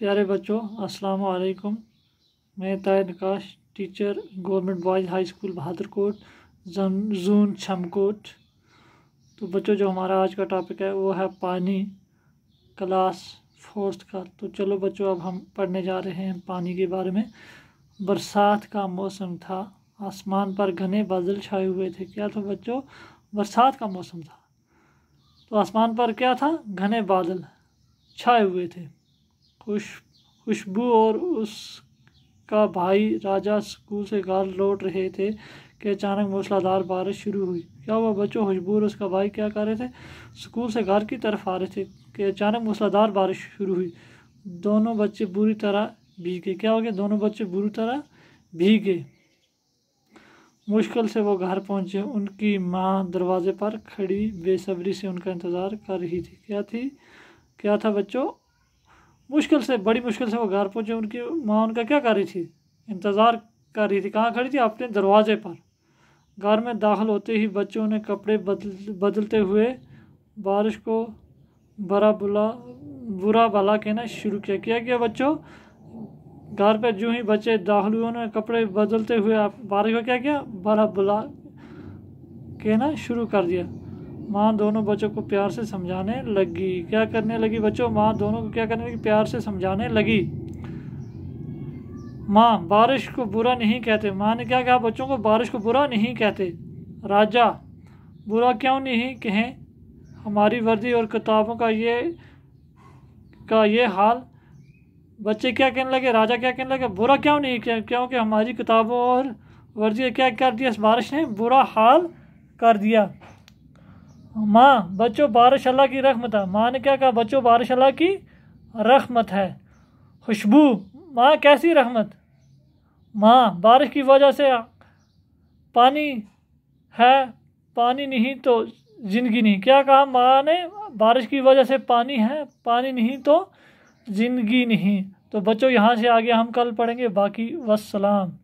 प्यारे बच्चों अस्सलाम वालेकुम मैं तायद निकाश teacher government boys high school Bahadurkot जून छमकोट तो बच्चों जो हमारा आज का टॉपिक है वो है पानी क्लास फोर्थ का तो चलो बच्चों अब हम पढ़ने जा रहे हैं पानी के बारे में बरसात का मौसम था आसमान पर घने बादल छाए हुए थे क्या था बच्चों बरसात का मौसम था तो आसमान पर क्या था घने बादल छाए हुए थे खुश खुशबू और उसका भाई राजा स्कूल से घर लौट रहे थे कि अचानक मूसलाधार बारिश शुरू हुई क्या वह बच्चों और उसका भाई क्या कर रहे थे स्कूल से घर की तरफ आ रहे थे कि अचानक मूसलाधार बारिश शुरू हुई दोनों बच्चे बुरी तरह भीग गए क्या हो गया दोनों बच्चे बुरी तरह भीग गए मुश्किल से वो घर पहुंचे उनकी माँ दरवाजे पर खड़ी बेसब्री से उनका इंतज़ार कर रही थी क्या थी क्या था बच्चों मुश्किल से बड़ी मुश्किल से वो घर पहुँचे उनकी माँ उनका क्या कर रही थी इंतज़ार कर रही थी कहाँ खड़ी थी अपने दरवाजे पर घर में दाखिल होते ही बच्चों ने कपड़े बदल बदलते हुए बारिश को बरा बुला बुरा भला कहना शुरू किया क्या किया बच्चों घर पर जो ही बच्चे दाखिल हुए उन्होंने कपड़े बदलते हुए बारिश को क्या किया बरा बुला कहना शुरू कर दिया माँ दोनों बच्चों को प्यार से समझाने लगी क्या करने लगी बच्चों माँ दोनों को क्या करने लगी प्यार से समझाने लगी माँ बारिश को बुरा नहीं कहते माँ ने क्या कहा बच्चों को बारिश को बुरा नहीं कहते राजा बुरा क्यों नहीं कहें हमारी वर्दी और किताबों का ये का ये हाल बच्चे क्या कहने लगे राजा क्या कहने लगे बुरा क्यों नहीं कहें क्योंकि हमारी किताबों और वर्दी क्या कर दिया इस बारिश ने बुरा हाल कर दिया माँ बच्चों बारिश अल्लाह की रहमत है माँ ने क्या कहा बच्चों बारिश अल्लाह की रहमत है खुशबू माँ कैसी रहमत माँ बारिश की वजह से पानी है पानी नहीं तो ज़िंदगी नहीं क्या कहा माँ ने बारिश की वजह से पानी है पानी नहीं तो ज़िंदगी नहीं तो बच्चों यहाँ से आगे हम कल पढ़ेंगे बाकी वसलाम